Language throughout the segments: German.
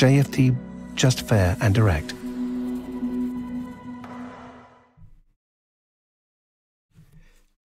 JFT, just fair and direct.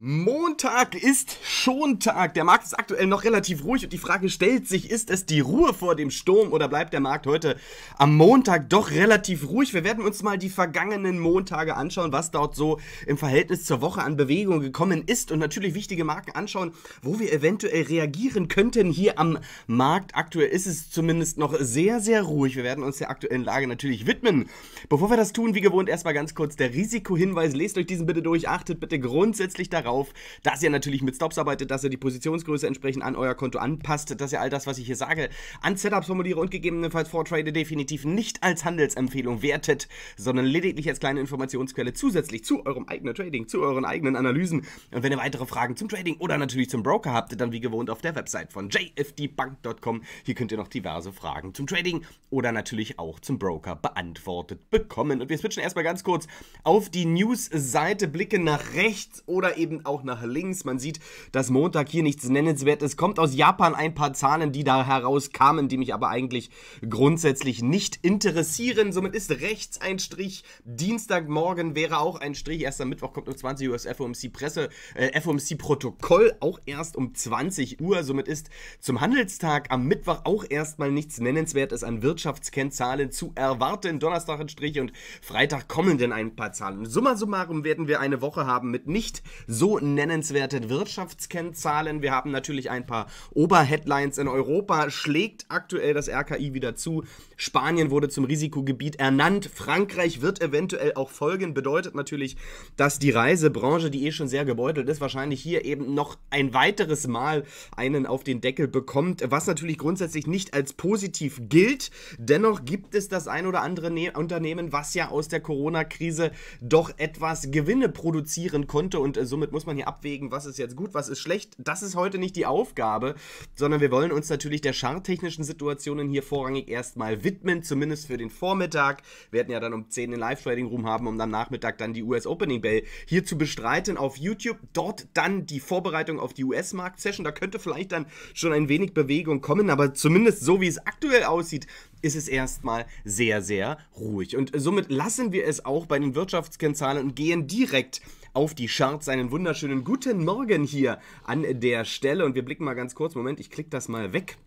Montag ist Schontag. Der Markt ist aktuell noch relativ ruhig und die Frage stellt sich, ist es die Ruhe vor dem Sturm oder bleibt der Markt heute am Montag doch relativ ruhig? Wir werden uns mal die vergangenen Montage anschauen, was dort so im Verhältnis zur Woche an Bewegung gekommen ist und natürlich wichtige Marken anschauen, wo wir eventuell reagieren könnten hier am Markt. Aktuell ist es zumindest noch sehr, sehr ruhig. Wir werden uns der aktuellen Lage natürlich widmen. Bevor wir das tun, wie gewohnt, erstmal ganz kurz der Risikohinweis. Lest euch diesen bitte durch, achtet bitte grundsätzlich darauf auf, dass ihr natürlich mit Stops arbeitet, dass ihr die Positionsgröße entsprechend an euer Konto anpasst, dass ihr all das, was ich hier sage, an Setups formuliere und gegebenenfalls Vortrade definitiv nicht als Handelsempfehlung wertet, sondern lediglich als kleine Informationsquelle zusätzlich zu eurem eigenen Trading, zu euren eigenen Analysen. Und wenn ihr weitere Fragen zum Trading oder natürlich zum Broker habt, dann wie gewohnt auf der Website von jfdbank.com. Hier könnt ihr noch diverse Fragen zum Trading oder natürlich auch zum Broker beantwortet bekommen. Und wir switchen erstmal ganz kurz auf die News-Seite, blicken nach rechts oder eben auch nach links. Man sieht, dass Montag hier nichts Nennenswertes kommt. Aus Japan ein paar Zahlen, die da herauskamen, die mich aber eigentlich grundsätzlich nicht interessieren. Somit ist rechts ein Strich. Dienstagmorgen wäre auch ein Strich. Erst am Mittwoch kommt um 20 Uhr das FOMC-Presse, äh, FOMC-Protokoll auch erst um 20 Uhr. Somit ist zum Handelstag am Mittwoch auch erstmal nichts Nennenswertes an Wirtschaftskennzahlen zu erwarten. Donnerstag ein Strich und Freitag kommen denn ein paar Zahlen. Summa summarum werden wir eine Woche haben mit nicht so so nennenswerte Wirtschaftskennzahlen. Wir haben natürlich ein paar Oberheadlines in Europa. Schlägt aktuell das RKI wieder zu. Spanien wurde zum Risikogebiet ernannt. Frankreich wird eventuell auch folgen. Bedeutet natürlich, dass die Reisebranche, die eh schon sehr gebeutelt ist, wahrscheinlich hier eben noch ein weiteres Mal einen auf den Deckel bekommt. Was natürlich grundsätzlich nicht als positiv gilt. Dennoch gibt es das ein oder andere ne Unternehmen, was ja aus der Corona-Krise doch etwas Gewinne produzieren konnte und äh, somit muss man hier abwägen, was ist jetzt gut, was ist schlecht. Das ist heute nicht die Aufgabe, sondern wir wollen uns natürlich der charttechnischen Situationen hier vorrangig erstmal widmen, zumindest für den Vormittag. Wir werden ja dann um 10 den Live-Trading-Room haben, um dann Nachmittag dann die US-Opening-Bell hier zu bestreiten auf YouTube. Dort dann die Vorbereitung auf die US-Markt-Session. Da könnte vielleicht dann schon ein wenig Bewegung kommen, aber zumindest so, wie es aktuell aussieht, ist es erstmal sehr, sehr ruhig. Und somit lassen wir es auch bei den Wirtschaftskennzahlen und gehen direkt auf die Charts. Einen wunderschönen guten Morgen hier an der Stelle. Und wir blicken mal ganz kurz. Moment, ich klicke das mal weg.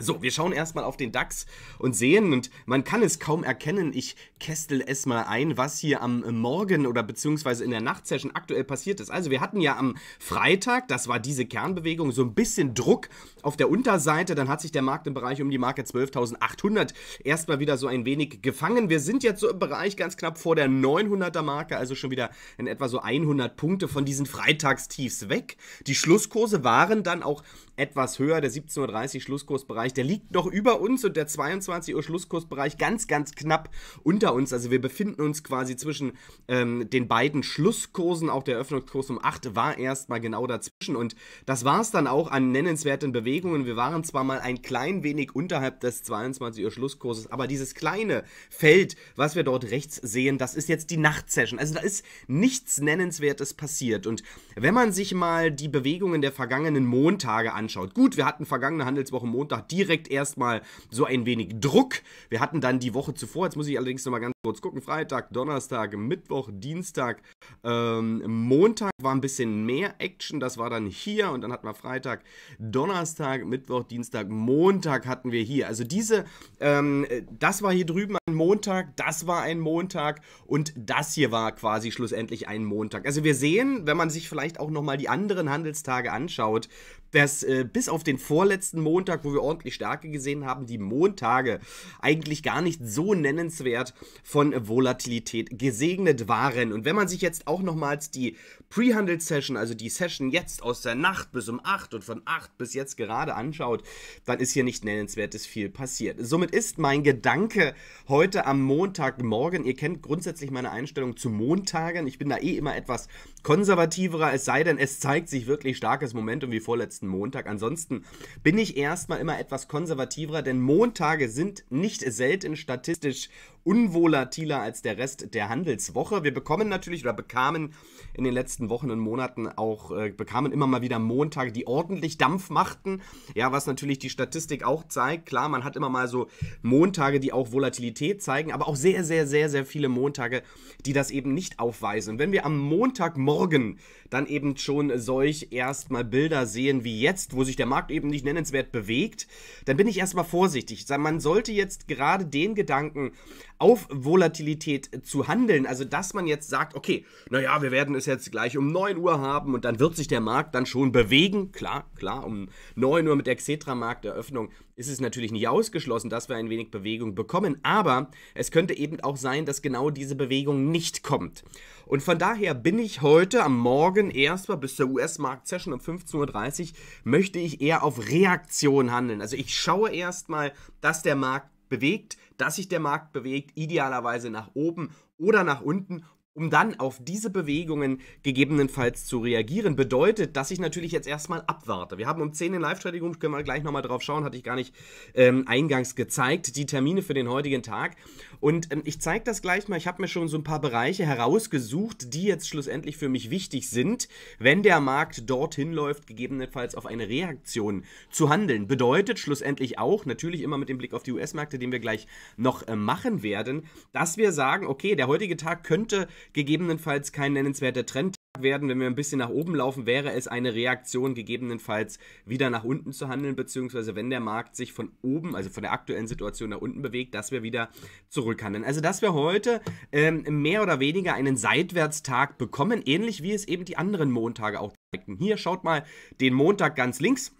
So, wir schauen erstmal auf den DAX und sehen, und man kann es kaum erkennen, ich kästel es mal ein, was hier am Morgen oder beziehungsweise in der Nachtsession aktuell passiert ist. Also wir hatten ja am Freitag, das war diese Kernbewegung, so ein bisschen Druck auf der Unterseite. Dann hat sich der Markt im Bereich um die Marke 12.800 erstmal wieder so ein wenig gefangen. Wir sind jetzt so im Bereich ganz knapp vor der 900er Marke, also schon wieder in etwa so 100 Punkte von diesen Freitagstiefs weg. Die Schlusskurse waren dann auch etwas höher. Der 17.30 Uhr Schlusskursbereich, der liegt noch über uns und der 22 Uhr Schlusskursbereich ganz, ganz knapp unter uns. Also wir befinden uns quasi zwischen ähm, den beiden Schlusskursen. Auch der Eröffnungskurs um 8 war erstmal genau dazwischen und das war es dann auch an nennenswerten Bewegungen. Bewegungen. Wir waren zwar mal ein klein wenig unterhalb des 22 Uhr Schlusskurses, aber dieses kleine Feld, was wir dort rechts sehen, das ist jetzt die Nachtsession. Also da ist nichts Nennenswertes passiert. Und wenn man sich mal die Bewegungen der vergangenen Montage anschaut, gut, wir hatten vergangene Handelswoche Montag direkt erstmal so ein wenig Druck. Wir hatten dann die Woche zuvor, jetzt muss ich allerdings nochmal ganz kurz gucken, Freitag, Donnerstag, Mittwoch, Dienstag, ähm, Montag war ein bisschen mehr Action, das war dann hier und dann hatten wir Freitag, Donnerstag, Mittwoch, Dienstag, Montag hatten wir hier. Also diese, ähm, das war hier drüben ein Montag, das war ein Montag und das hier war quasi schlussendlich ein Montag. Also wir sehen, wenn man sich vielleicht auch nochmal die anderen Handelstage anschaut, dass äh, bis auf den vorletzten Montag, wo wir ordentlich Stärke gesehen haben, die Montage eigentlich gar nicht so nennenswert von Volatilität gesegnet waren. Und wenn man sich jetzt auch nochmals die Pre-Handel-Session, also die Session jetzt aus der Nacht bis um 8 und von 8 bis jetzt gerade anschaut, dann ist hier nicht nennenswertes viel passiert. Somit ist mein Gedanke heute am Montagmorgen, ihr kennt grundsätzlich meine Einstellung zu Montagen, ich bin da eh immer etwas konservativere, es sei denn, es zeigt sich wirklich starkes Momentum wie vorletzten Montag. Ansonsten bin ich erstmal immer etwas konservativer, denn Montage sind nicht selten statistisch unvolatiler als der Rest der Handelswoche. Wir bekommen natürlich oder bekamen in den letzten Wochen und Monaten auch, äh, bekamen immer mal wieder Montage, die ordentlich Dampf machten. Ja, was natürlich die Statistik auch zeigt. Klar, man hat immer mal so Montage, die auch Volatilität zeigen, aber auch sehr, sehr, sehr, sehr viele Montage, die das eben nicht aufweisen. Und wenn wir am Montagmorgen dann eben schon solch erstmal Bilder sehen wie jetzt, wo sich der Markt eben nicht nennenswert bewegt, dann bin ich erstmal vorsichtig. Man sollte jetzt gerade den Gedanken auf Volatilität zu handeln. Also, dass man jetzt sagt, okay, naja, wir werden es jetzt gleich um 9 Uhr haben und dann wird sich der Markt dann schon bewegen. Klar, klar, um 9 Uhr mit der Xetra-Markteröffnung ist es natürlich nicht ausgeschlossen, dass wir ein wenig Bewegung bekommen, aber es könnte eben auch sein, dass genau diese Bewegung nicht kommt. Und von daher bin ich heute am Morgen erstmal bis zur US-Markt-Session um 15.30 Uhr, möchte ich eher auf Reaktion handeln. Also ich schaue erstmal, dass der Markt bewegt, dass sich der Markt bewegt, idealerweise nach oben oder nach unten, um dann auf diese Bewegungen gegebenenfalls zu reagieren. Bedeutet, dass ich natürlich jetzt erstmal abwarte. Wir haben um 10 den Live-Trading Room, können wir gleich nochmal drauf schauen, hatte ich gar nicht ähm, eingangs gezeigt, die Termine für den heutigen Tag. Und ähm, ich zeige das gleich mal. Ich habe mir schon so ein paar Bereiche herausgesucht, die jetzt schlussendlich für mich wichtig sind, wenn der Markt dorthin läuft, gegebenenfalls auf eine Reaktion zu handeln. Bedeutet schlussendlich auch, natürlich immer mit dem Blick auf die US-Märkte, den wir gleich noch äh, machen werden, dass wir sagen, okay, der heutige Tag könnte gegebenenfalls kein nennenswerter Trend werden, wenn wir ein bisschen nach oben laufen, wäre es eine Reaktion gegebenenfalls wieder nach unten zu handeln, beziehungsweise wenn der Markt sich von oben, also von der aktuellen Situation nach unten bewegt, dass wir wieder zurückhandeln. Also dass wir heute ähm, mehr oder weniger einen Seitwärtstag bekommen, ähnlich wie es eben die anderen Montage auch zeigten. Hier schaut mal den Montag ganz links.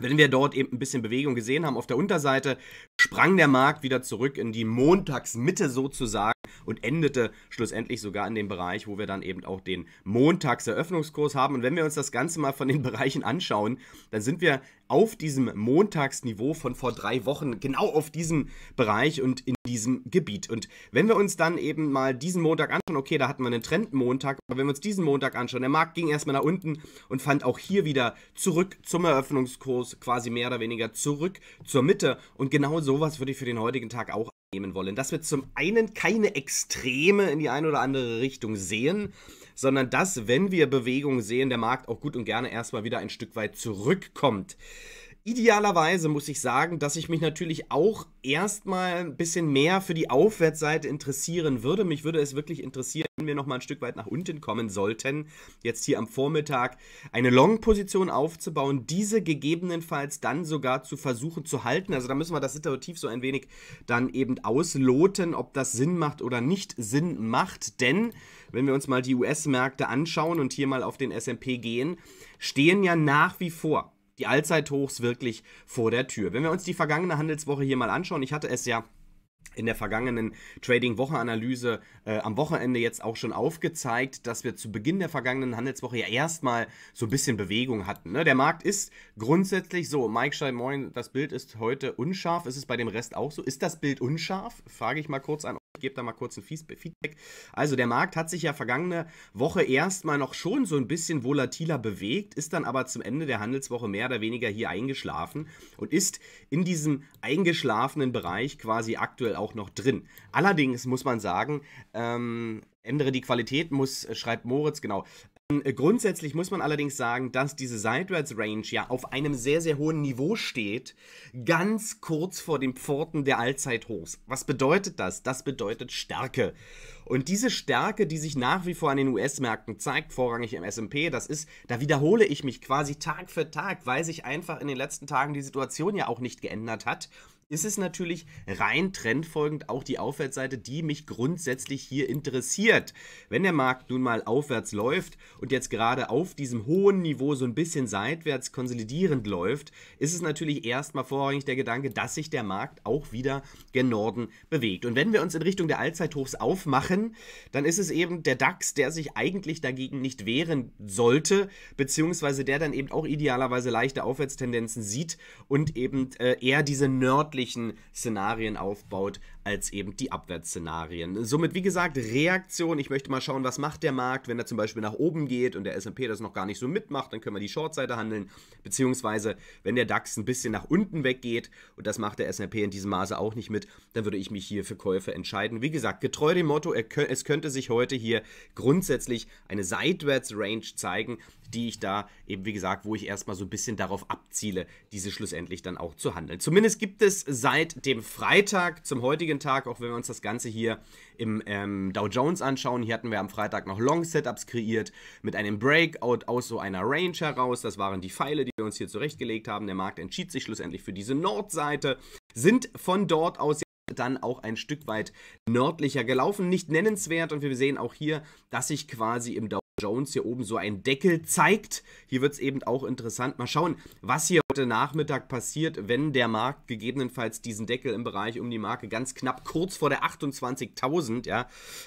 Wenn wir dort eben ein bisschen Bewegung gesehen haben auf der Unterseite, sprang der Markt wieder zurück in die Montagsmitte sozusagen und endete schlussendlich sogar in dem Bereich, wo wir dann eben auch den Montagseröffnungskurs haben. Und wenn wir uns das Ganze mal von den Bereichen anschauen, dann sind wir auf diesem Montagsniveau von vor drei Wochen, genau auf diesem Bereich und in diesem Gebiet. Und wenn wir uns dann eben mal diesen Montag anschauen, okay, da hatten wir einen Trendmontag, aber wenn wir uns diesen Montag anschauen, der Markt ging erstmal nach unten und fand auch hier wieder zurück zum Eröffnungskurs, quasi mehr oder weniger zurück zur Mitte. Und genau sowas würde ich für den heutigen Tag auch nehmen wollen, dass wir zum einen keine Extreme in die eine oder andere Richtung sehen, sondern dass, wenn wir Bewegung sehen, der Markt auch gut und gerne erstmal wieder ein Stück weit zurückkommt. Idealerweise muss ich sagen, dass ich mich natürlich auch erstmal ein bisschen mehr für die Aufwärtsseite interessieren würde. Mich würde es wirklich interessieren, wenn wir nochmal ein Stück weit nach unten kommen sollten, jetzt hier am Vormittag eine Long-Position aufzubauen, diese gegebenenfalls dann sogar zu versuchen zu halten. Also da müssen wir das situativ so ein wenig dann eben ausloten, ob das Sinn macht oder nicht Sinn macht. Denn wenn wir uns mal die US-Märkte anschauen und hier mal auf den SP gehen, stehen ja nach wie vor die Allzeithochs wirklich vor der Tür. Wenn wir uns die vergangene Handelswoche hier mal anschauen, ich hatte es ja in der vergangenen Trading-Woche-Analyse äh, am Wochenende jetzt auch schon aufgezeigt, dass wir zu Beginn der vergangenen Handelswoche ja erstmal so ein bisschen Bewegung hatten. Ne? Der Markt ist grundsätzlich so. Mike schreibt, moin, das Bild ist heute unscharf. Ist es bei dem Rest auch so? Ist das Bild unscharf? Frage ich mal kurz an gebe da mal kurz ein Feedback. Also der Markt hat sich ja vergangene Woche erstmal noch schon so ein bisschen volatiler bewegt, ist dann aber zum Ende der Handelswoche mehr oder weniger hier eingeschlafen und ist in diesem eingeschlafenen Bereich quasi aktuell auch noch drin. Allerdings muss man sagen, ähm, ändere die Qualität muss, äh, schreibt Moritz, genau, äh, grundsätzlich muss man allerdings sagen, dass diese Seitwärts-Range ja auf einem sehr, sehr hohen Niveau steht, ganz kurz vor den Pforten der Allzeithochs. Was bedeutet das? Das bedeutet Stärke. Und diese Stärke, die sich nach wie vor an den US-Märkten zeigt, vorrangig im SP, das ist, da wiederhole ich mich quasi Tag für Tag, weil sich einfach in den letzten Tagen die Situation ja auch nicht geändert hat ist es natürlich rein trendfolgend auch die Aufwärtsseite, die mich grundsätzlich hier interessiert. Wenn der Markt nun mal aufwärts läuft und jetzt gerade auf diesem hohen Niveau so ein bisschen seitwärts konsolidierend läuft, ist es natürlich erstmal vorrangig der Gedanke, dass sich der Markt auch wieder gen Norden bewegt. Und wenn wir uns in Richtung der Allzeithochs aufmachen, dann ist es eben der DAX, der sich eigentlich dagegen nicht wehren sollte, beziehungsweise der dann eben auch idealerweise leichte Aufwärtstendenzen sieht und eben äh, eher diese nördlichen Szenarien aufbaut, als eben die Abwärtsszenarien. Somit, wie gesagt, Reaktion. Ich möchte mal schauen, was macht der Markt, wenn er zum Beispiel nach oben geht und der SP das noch gar nicht so mitmacht, dann können wir die Shortseite handeln. Beziehungsweise, wenn der DAX ein bisschen nach unten weggeht und das macht der SP in diesem Maße auch nicht mit, anbietet, dann würde ich mich hier für Käufe entscheiden. Wie gesagt, getreu dem Motto, es könnte sich heute hier grundsätzlich eine Seitwärts-Range zeigen, die ich da eben, wie gesagt, wo ich erstmal so ein bisschen darauf abziele, diese schlussendlich dann auch zu handeln. Zumindest gibt es seit dem Freitag zum heutigen Tag, auch wenn wir uns das Ganze hier im ähm, Dow Jones anschauen, hier hatten wir am Freitag noch Long-Setups kreiert mit einem Breakout aus so einer Range heraus. Das waren die Pfeile, die wir uns hier zurechtgelegt haben. Der Markt entschied sich schlussendlich für diese Nordseite sind von dort aus dann auch ein Stück weit nördlicher gelaufen. Nicht nennenswert und wir sehen auch hier, dass sich quasi im Dow Jones hier oben so ein Deckel zeigt. Hier wird es eben auch interessant. Mal schauen, was hier heute Nachmittag passiert, wenn der Markt gegebenenfalls diesen Deckel im Bereich um die Marke ganz knapp kurz vor der 28.000, ja,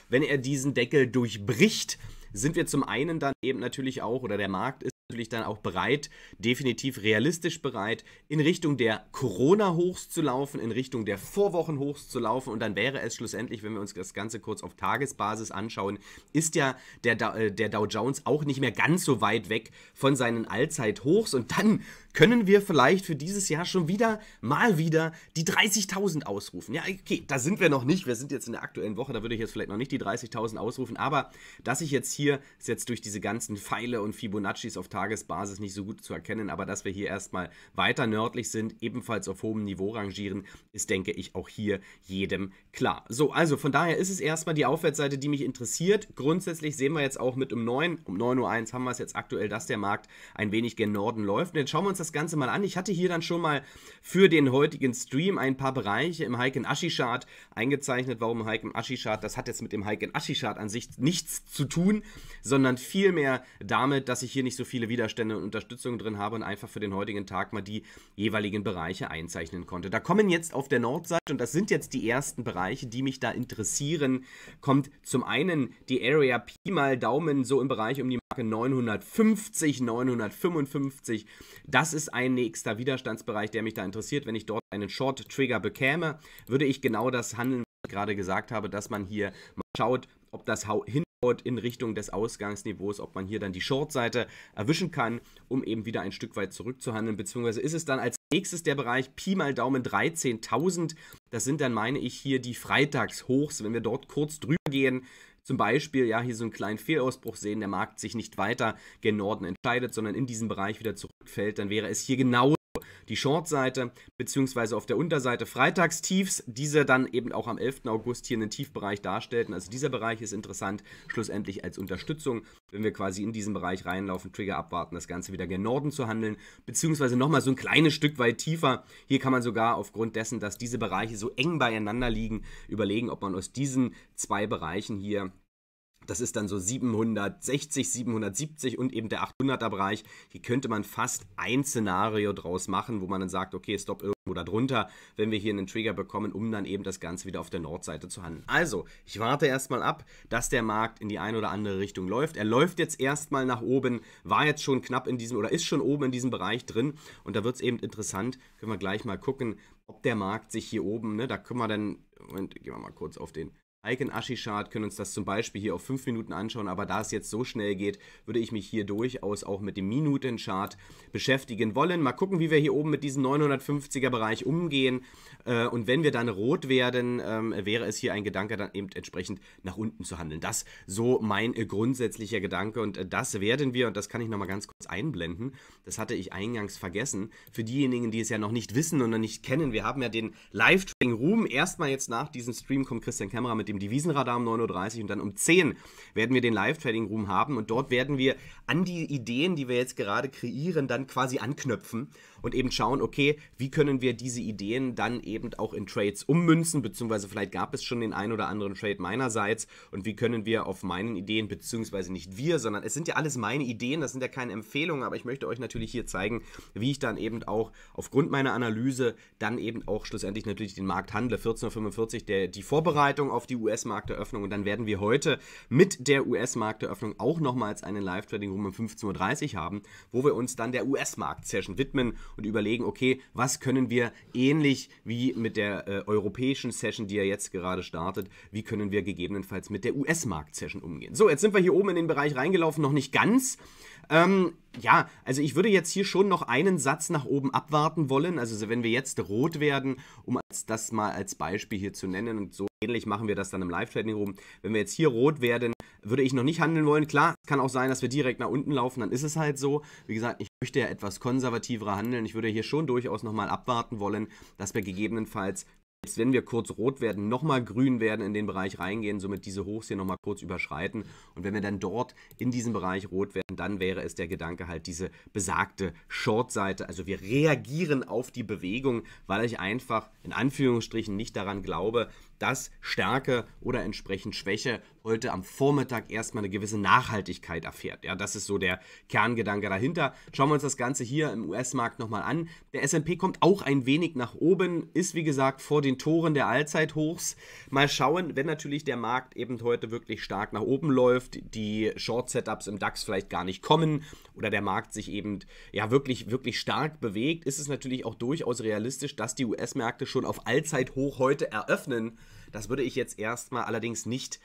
wenn er diesen Deckel durchbricht, sind wir zum einen dann eben natürlich auch, oder der Markt ist natürlich dann auch bereit, definitiv realistisch bereit, in Richtung der Corona-Hochs zu laufen, in Richtung der Vorwochen-Hochs zu laufen. Und dann wäre es schlussendlich, wenn wir uns das Ganze kurz auf Tagesbasis anschauen, ist ja der, äh, der Dow Jones auch nicht mehr ganz so weit weg von seinen Allzeithochs. Und dann können wir vielleicht für dieses Jahr schon wieder, mal wieder, die 30.000 ausrufen. Ja, okay, da sind wir noch nicht. Wir sind jetzt in der aktuellen Woche, da würde ich jetzt vielleicht noch nicht die 30.000 ausrufen. Aber dass ich jetzt hier, ist jetzt durch diese ganzen Pfeile und Fibonaccis auf Tagesbasis, Tagesbasis nicht so gut zu erkennen, aber dass wir hier erstmal weiter nördlich sind, ebenfalls auf hohem Niveau rangieren, ist, denke ich, auch hier jedem klar. So, also von daher ist es erstmal die Aufwärtsseite, die mich interessiert. Grundsätzlich sehen wir jetzt auch mit um 9, um 9.01 Uhr haben wir es jetzt aktuell, dass der Markt ein wenig gen Norden läuft. Und jetzt schauen wir uns das Ganze mal an. Ich hatte hier dann schon mal für den heutigen Stream ein paar Bereiche im Heiken Aschi Chart eingezeichnet. Warum Heiken Aschi Chart? Das hat jetzt mit dem Heiken Aschi Chart an sich nichts zu tun, sondern vielmehr damit, dass ich hier nicht so viele Widerstände und Unterstützung drin habe und einfach für den heutigen Tag mal die jeweiligen Bereiche einzeichnen konnte. Da kommen jetzt auf der Nordseite, und das sind jetzt die ersten Bereiche, die mich da interessieren, kommt zum einen die Area Pi mal Daumen so im Bereich um die Marke 950, 955. Das ist ein nächster Widerstandsbereich, der mich da interessiert. Wenn ich dort einen Short Trigger bekäme, würde ich genau das handeln, was ich gerade gesagt habe, dass man hier mal schaut, ob das hin in Richtung des Ausgangsniveaus, ob man hier dann die Short-Seite erwischen kann, um eben wieder ein Stück weit zurückzuhandeln, beziehungsweise ist es dann als nächstes der Bereich Pi mal Daumen 13.000. Das sind dann, meine ich, hier die Freitagshochs. Wenn wir dort kurz drüber gehen, zum Beispiel, ja, hier so einen kleinen Fehlausbruch sehen, der Markt sich nicht weiter gen Norden entscheidet, sondern in diesen Bereich wieder zurückfällt, dann wäre es hier genau die Shortseite beziehungsweise auf der Unterseite Freitagstiefs, diese dann eben auch am 11. August hier einen Tiefbereich darstellten. Also dieser Bereich ist interessant, schlussendlich als Unterstützung, wenn wir quasi in diesen Bereich reinlaufen, Trigger abwarten, das Ganze wieder gen Norden zu handeln, beziehungsweise nochmal so ein kleines Stück weit tiefer. Hier kann man sogar aufgrund dessen, dass diese Bereiche so eng beieinander liegen, überlegen, ob man aus diesen zwei Bereichen hier das ist dann so 760, 770 und eben der 800er Bereich. Hier könnte man fast ein Szenario draus machen, wo man dann sagt, okay, stopp irgendwo da drunter, wenn wir hier einen Trigger bekommen, um dann eben das Ganze wieder auf der Nordseite zu handeln. Also, ich warte erstmal ab, dass der Markt in die eine oder andere Richtung läuft. Er läuft jetzt erstmal nach oben, war jetzt schon knapp in diesem oder ist schon oben in diesem Bereich drin und da wird es eben interessant. Können wir gleich mal gucken, ob der Markt sich hier oben, ne, da können wir dann, Moment, gehen wir mal kurz auf den Ike und Ashishad können uns das zum Beispiel hier auf 5 Minuten anschauen, aber da es jetzt so schnell geht, würde ich mich hier durchaus auch mit dem Minuten-Chart beschäftigen wollen. Mal gucken, wie wir hier oben mit diesem 950er Bereich umgehen äh, und wenn wir dann rot werden, ähm, wäre es hier ein Gedanke, dann eben entsprechend nach unten zu handeln. Das so mein äh, grundsätzlicher Gedanke und äh, das werden wir, und das kann ich nochmal ganz kurz einblenden, das hatte ich eingangs vergessen, für diejenigen, die es ja noch nicht wissen und noch nicht kennen, wir haben ja den Live-Trading-Room, erstmal jetzt nach diesem Stream kommt Christian Kämmerer mit mit dem Devisenradar um 9.30 Uhr und dann um 10 Uhr werden wir den Live-Trading-Room haben und dort werden wir an die Ideen, die wir jetzt gerade kreieren, dann quasi anknöpfen und eben schauen, okay, wie können wir diese Ideen dann eben auch in Trades ummünzen, beziehungsweise vielleicht gab es schon den einen oder anderen Trade meinerseits und wie können wir auf meinen Ideen, beziehungsweise nicht wir, sondern es sind ja alles meine Ideen, das sind ja keine Empfehlungen, aber ich möchte euch natürlich hier zeigen, wie ich dann eben auch aufgrund meiner Analyse dann eben auch schlussendlich natürlich den Markt handle. 14.45 Uhr die Vorbereitung auf die US-Markteröffnung. Und dann werden wir heute mit der US-Markteröffnung auch nochmals einen Live-Trading-Room um 15.30 Uhr haben, wo wir uns dann der US-Markt-Session widmen und überlegen, okay, was können wir ähnlich wie mit der äh, europäischen Session, die ja jetzt gerade startet, wie können wir gegebenenfalls mit der US-Markt-Session umgehen. So, jetzt sind wir hier oben in den Bereich reingelaufen, noch nicht ganz. Ähm, ja, also ich würde jetzt hier schon noch einen Satz nach oben abwarten wollen. Also wenn wir jetzt rot werden, um das mal als Beispiel hier zu nennen und so ähnlich machen wir das dann im Live-Trading room Wenn wir jetzt hier rot werden, würde ich noch nicht handeln wollen. Klar, kann auch sein, dass wir direkt nach unten laufen, dann ist es halt so. Wie gesagt, ich möchte ja etwas konservativer handeln. Ich würde hier schon durchaus nochmal abwarten wollen, dass wir gegebenenfalls Jetzt, wenn wir kurz rot werden, nochmal grün werden, in den Bereich reingehen, somit diese Hochs hier nochmal kurz überschreiten. Und wenn wir dann dort in diesem Bereich rot werden, dann wäre es der Gedanke halt diese besagte short Also wir reagieren auf die Bewegung, weil ich einfach in Anführungsstrichen nicht daran glaube, dass Stärke oder entsprechend Schwäche heute am Vormittag erstmal eine gewisse Nachhaltigkeit erfährt. Ja, das ist so der Kerngedanke dahinter. Schauen wir uns das Ganze hier im US-Markt nochmal an. Der S&P kommt auch ein wenig nach oben, ist wie gesagt vor den Toren der Allzeithochs. Mal schauen, wenn natürlich der Markt eben heute wirklich stark nach oben läuft, die Short-Setups im DAX vielleicht gar nicht kommen oder der Markt sich eben ja wirklich, wirklich stark bewegt, ist es natürlich auch durchaus realistisch, dass die US-Märkte schon auf Allzeithoch heute eröffnen. Das würde ich jetzt erstmal allerdings nicht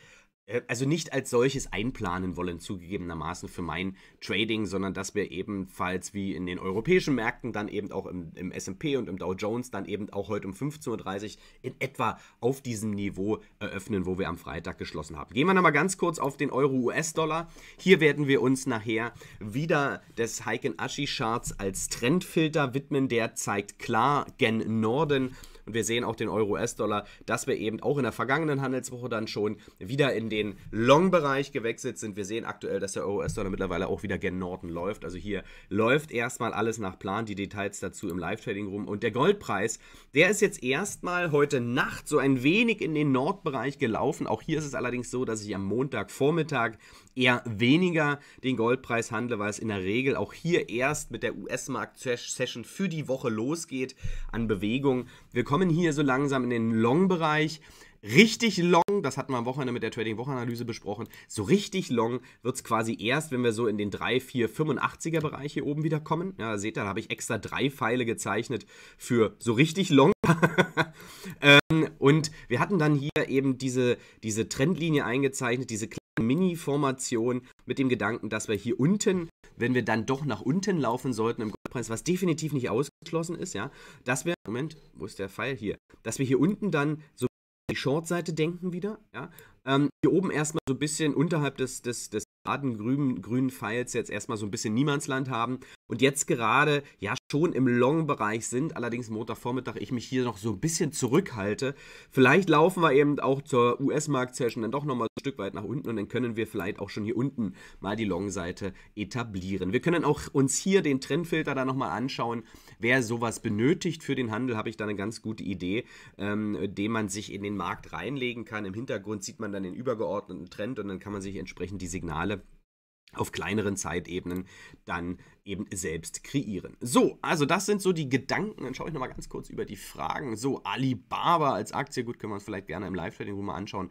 äh, also nicht als solches einplanen wollen, zugegebenermaßen für mein Trading, sondern dass wir ebenfalls wie in den europäischen Märkten dann eben auch im, im SP und im Dow Jones dann eben auch heute um 15.30 Uhr in etwa auf diesem Niveau eröffnen, wo wir am Freitag geschlossen haben. Gehen wir nochmal ganz kurz auf den Euro-US-Dollar. Hier werden wir uns nachher wieder des Heiken-Ashi-Charts als Trendfilter widmen. Der zeigt klar gen Norden und wir sehen auch den Euro-US-Dollar, dass wir eben auch in der vergangenen Handelswoche dann schon wieder in den Long-Bereich gewechselt sind. Wir sehen aktuell, dass der Euro-US-Dollar mittlerweile auch wieder gen Norden läuft. Also hier läuft erstmal alles nach Plan. Die Details dazu im Live-Trading rum. Und der Goldpreis, der ist jetzt erstmal heute Nacht so ein wenig in den Nordbereich gelaufen. Auch hier ist es allerdings so, dass ich am Montagvormittag eher weniger den Goldpreis handle, weil es in der Regel auch hier erst mit der US-Markt-Session für die Woche losgeht an Bewegung. Wir kommen kommen hier so langsam in den Long-Bereich. Richtig long, das hatten wir am Wochenende mit der Trading-Wochenanalyse besprochen, so richtig long wird es quasi erst, wenn wir so in den 3, 4, 85er-Bereich hier oben wieder kommen. Ja, seht ihr, da habe ich extra drei Pfeile gezeichnet für so richtig long. äh, und wir hatten dann hier eben diese, diese Trendlinie eingezeichnet, diese kleine Mini-Formation mit dem Gedanken, dass wir hier unten, wenn wir dann doch nach unten laufen sollten im Goldpreis, was definitiv nicht ausgeschlossen ist, ja, dass wir, Moment, wo ist der Pfeil hier, dass wir hier unten dann so die Short-Seite denken wieder, ja, ähm, hier oben erstmal so ein bisschen unterhalb des, des, des grünen Pfeils jetzt erstmal so ein bisschen Niemandsland haben und jetzt gerade ja schon im Long-Bereich sind. Allerdings Montagvormittag ich mich hier noch so ein bisschen zurückhalte. Vielleicht laufen wir eben auch zur US-Markt-Session dann doch nochmal ein Stück weit nach unten und dann können wir vielleicht auch schon hier unten mal die Long-Seite etablieren. Wir können auch uns hier den Trendfilter da nochmal anschauen. Wer sowas benötigt für den Handel, habe ich da eine ganz gute Idee, ähm, den man sich in den Markt reinlegen kann. Im Hintergrund sieht man dann den übergeordneten Trend und dann kann man sich entsprechend die Signale auf kleineren Zeitebenen dann eben selbst kreieren. So, also das sind so die Gedanken. Dann schaue ich nochmal ganz kurz über die Fragen. So, Alibaba als Aktie, gut, können wir uns vielleicht gerne im Live-Trading Room mal anschauen.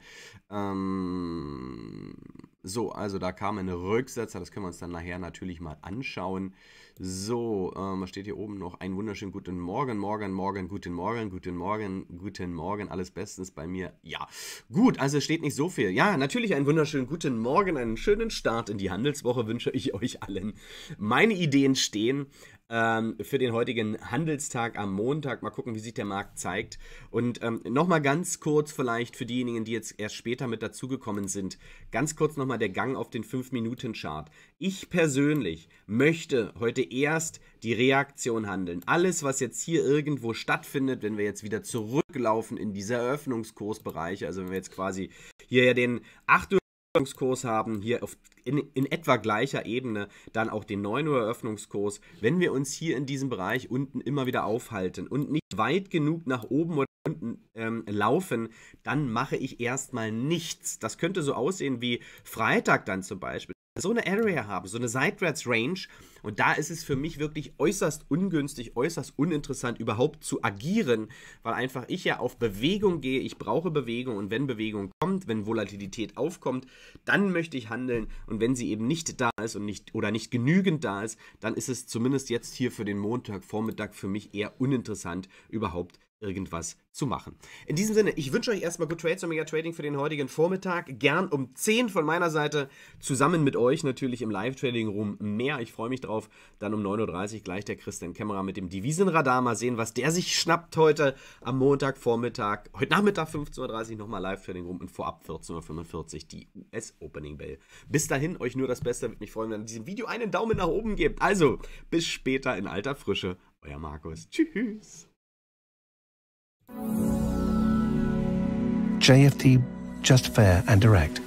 Ähm, so, also da kam ein Rücksetzer, das können wir uns dann nachher natürlich mal anschauen. So, ähm, was steht hier oben noch? Einen wunderschönen guten Morgen, Morgen, Morgen, guten Morgen, guten Morgen, guten Morgen, alles bestens bei mir. Ja, gut, also steht nicht so viel. Ja, natürlich einen wunderschönen guten Morgen, einen schönen Start in die Handelswoche wünsche ich euch allen. Meine Ideen stehen ähm, für den heutigen Handelstag am Montag. Mal gucken, wie sich der Markt zeigt. Und ähm, nochmal ganz kurz vielleicht für diejenigen, die jetzt erst später mit dazugekommen sind, ganz kurz nochmal der Gang auf den 5-Minuten-Chart. Ich persönlich möchte heute erst die Reaktion handeln. Alles, was jetzt hier irgendwo stattfindet, wenn wir jetzt wieder zurücklaufen in diese Eröffnungskursbereiche, also wenn wir jetzt quasi hier ja den 8 Uhr Eröffnungskurs haben, hier auf, in, in, etwa gleicher Ebene dann auch den 9 Uhr Eröffnungskurs, wenn wir uns hier in diesem Bereich unten immer wieder aufhalten und nicht weit genug nach oben oder unten ähm, laufen, dann mache ich erstmal nichts. Das könnte so aussehen wie Freitag dann zum Beispiel so eine Area haben, so eine Sidegrats Range. Und da ist es für mich wirklich äußerst ungünstig, äußerst uninteressant, überhaupt zu agieren, weil einfach ich ja auf Bewegung gehe. Ich brauche Bewegung und wenn Bewegung kommt, wenn Volatilität aufkommt, dann möchte ich handeln. Und wenn sie eben nicht da ist und nicht oder nicht genügend da ist, dann ist es zumindest jetzt hier für den Montagvormittag für mich eher uninteressant, überhaupt irgendwas zu machen. In diesem Sinne, ich wünsche euch erstmal Good Trades, Omega Trading für den heutigen Vormittag. Gern um 10 von meiner Seite, zusammen mit euch natürlich im Live-Trading-Room mehr. Ich freue mich drauf. Dann um 9.30 Uhr gleich der Christian Kämmerer mit dem Devisenradar. Mal sehen, was der sich schnappt heute am Montagvormittag. Heute Nachmittag 15.30 Uhr nochmal Live-Trading-Room und vorab 14.45 Uhr die US-Opening-Bell. Bis dahin, euch nur das Beste. Würde mich freuen, wenn ihr diesem Video einen Daumen nach oben gebt. Also, bis später in alter Frische. Euer Markus. Tschüss. JFT, just fair and direct.